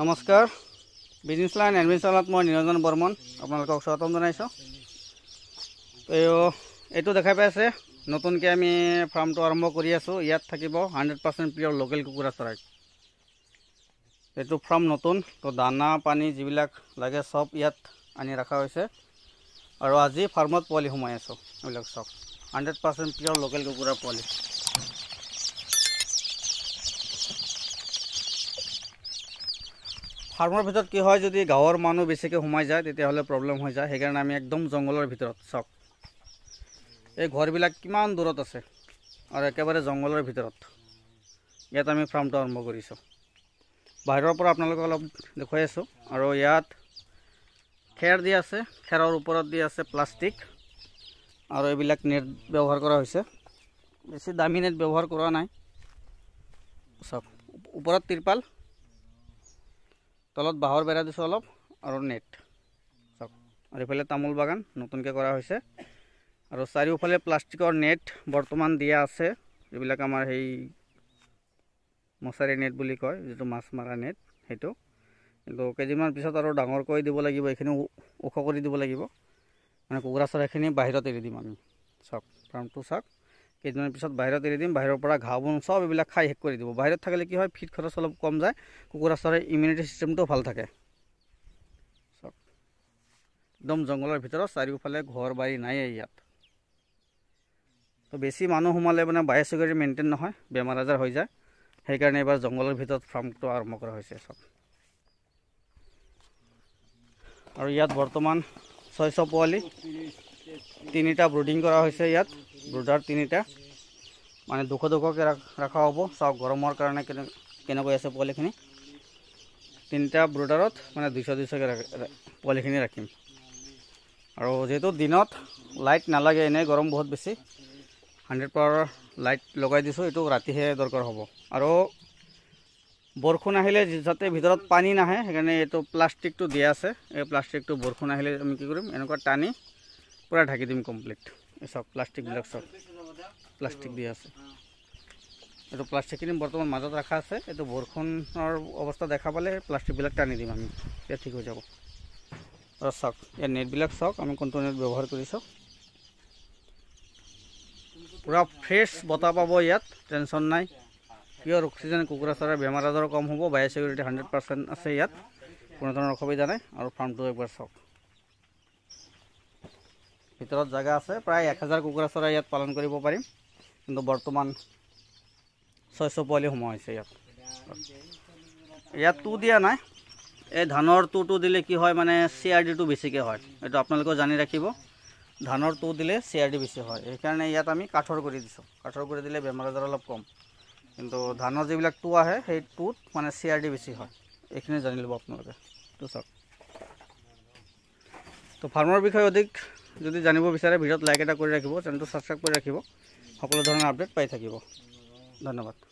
নমস্কাৰ business line এডমিশনত মই নিৰঞ্জন বৰ্মন আপোনালোকক স্বাগতম জনাইছোঁ তো এই দেখা পাই আছে নতুনকে আমি ফাৰ্মটো আৰম্ভ কৰি আছোঁ ইয়াত থাকিব হাণ্ড্ৰেড পাৰ্চেণ্ট পিওৰ লোকেল কুকুৰা চড়াই এইটো ফাৰ্ম নতুন তো দানা পানী যিবিলাক লাগে চব ইয়াত আনি ৰখা হৈছে আৰু আজি ফাৰ্মত পোৱালি সোমাই আছোঁ এইবিলাক সব হাণ্ড্ৰেড পাৰ্চেণ্ট পিওৰ লোকেল কুকুৰা পোৱালি ফাৰ্মৰ ভিতৰত কি হয় যদি গাঁৱৰ মানুহ বেছিকৈ সোমাই যায় তেতিয়াহ'লে প্ৰব্লেম হৈ যায় সেইকাৰণে আমি একদম জংঘলৰ ভিতৰত চাওক এই ঘৰবিলাক কিমান দূৰত আছে আৰু একেবাৰে জংঘলৰ ভিতৰত ইয়াত আমি ফাৰ্মটো আৰম্ভ কৰিছোঁ বাহিৰৰ পৰা আপোনালোকে অলপ দেখুৱাই আছোঁ আৰু ইয়াত খেৰ দি আছে খেৰৰ ওপৰত দি আছে প্লাষ্টিক আৰু এইবিলাক নেট ব্যৱহাৰ কৰা হৈছে বেছি দামী নেট ব্যৱহাৰ কৰা নাই চাওক ওপৰত তিৰপাল তলত বাঁহৰ বেৰা দিছোঁ অলপ আৰু নেট চাওক আৰু এইফালে তামোল বাগান নতুনকৈ কৰা হৈছে আৰু চাৰিওফালে প্লাষ্টিকৰ নেট বৰ্তমান দিয়া আছে এইবিলাক আমাৰ সেই মছাৰী নেট বুলি কয় যিটো মাছ মাৰা নেট সেইটো কিন্তু কেইদিনমান পিছত আৰু ডাঙৰকৈ দিব লাগিব এইখিনি ওখ কৰি দিব লাগিব মানে কুকুৰা চৰাইখিনি বাহিৰত এৰি দিম আমি চাওক ফাৰ্মটো চাওক কেইদিনৰ পিছত বাহিৰত এৰি দিম বাহিৰৰ পৰা ঘাঁহ বন চব এইবিলাক খাই শেষ কৰি দিব বাহিৰত থাকিলে কি হয় ফিট খৰচ অলপ কম যায় কুকুৰা চৰাই ইমিউনিটি চিষ্টেমটো ভাল থাকে চাওক একদম জংঘলৰ ভিতৰত চাৰিওফালে ঘৰ বাৰী নায়েই ইয়াত তো বেছি মানুহ সোমালে মানে বায়ু চুগাৰী মেইনটেইন নহয় বেমাৰ আজাৰ হৈ যায় সেইকাৰণে এইবাৰ জংঘলৰ ভিতৰত ফাৰ্মটো আৰম্ভ কৰা হৈছে চব আৰু ইয়াত বৰ্তমান ছয়শ পোৱালি তিনিটা ব্ৰুডিং কৰা হৈছে ইয়াত ব্ৰুডাৰ তিনিটা মানে দুশ দুশকৈ ৰখা হ'ব চাওক গৰমৰ কাৰণে কেনেকৈ আছে পোৱালিখিনি তিনিটা ব্ৰুডাৰত মানে দুইশ দুইশকৈ পোৱালিখিনি ৰাখিম আৰু যিহেতু দিনত লাইট নালাগে এনেই গৰম বহুত বেছি হাণ্ড্ৰেড পাৱাৰ লাইট লগাই দিছোঁ এইটো ৰাতিহে দৰকাৰ হ'ব আৰু বৰষুণ আহিলে যাতে ভিতৰত পানী নাহে সেইকাৰণে এইটো প্লাষ্টিকটো দিয়া আছে এই প্লাষ্টিকটো বৰষুণ আহিলে আমি কি কৰিম এনেকুৱা টানি পুরা ঢাকি দিম কমপ্লিট সব প্লাস্টিক বিলাক সব প্লাস্টিক দিয়ে আছে এই প্লাস্টিকখিনি বর্তমান মাজত রাখা আছে এই বরখুণর অৱস্থা দেখা পালে প্লাস্টিক বিলাক টানি দিম আমি এটা ঠিক হৈ যাব চক এ নেট বিলাক চক আমি কোনটো নেট ব্যৱহাৰ কৰি করেছ পুরা ফ্রেশ বতা পাব ইয়াত টেনশন নাই পিওর অক্সিজেন কুকুরা চড়ার বেমার আজারও কম হব বায়ো সিকিউরিটি হান্ড্রেড পার্সেন্ট আছে ইয়াত কোনো ধরনের অসুবিধা নাই আর ফার্মটা একবার চক ভিতৰত জেগা আছে প্ৰায় এক হাজাৰ কুকুৰা চৰাই ইয়াত পালন কৰিব পাৰিম কিন্তু বৰ্তমান ছয়শ পোৱালি সোমোৱা হৈছে ইয়াত ইয়াত টু দিয়া নাই এই ধানৰ টু টুটো দিলে কি হয় মানে চি আৰ ডিটো বেছিকৈ হয় এইটো আপোনালোকেও জানি ৰাখিব ধানৰ টু দিলে চি আৰ ডি বেছি হয় সেইকাৰণে ইয়াত আমি কাঠৰ কৰি দিছোঁ কাঠৰ কৰি দিলে বেমাৰ আজাৰ অলপ কম কিন্তু ধানৰ যিবিলাক টু আহে সেই টুত মানে চি আৰ ডি বেছি হয় এইখিনি জানি ল'ব আপোনালোকে তো চাওক তো ফাৰ্মৰ বিষয়ে অধিক যদি জানিব বিচাৰে ভিডিঅ'ত লাইক এটা কৰি ৰাখিব চেনেলটো ছাবস্ক্ৰাইব কৰি ৰাখিব সকলো ধৰণৰ আপডেট পাই থাকিব ধন্যবাদ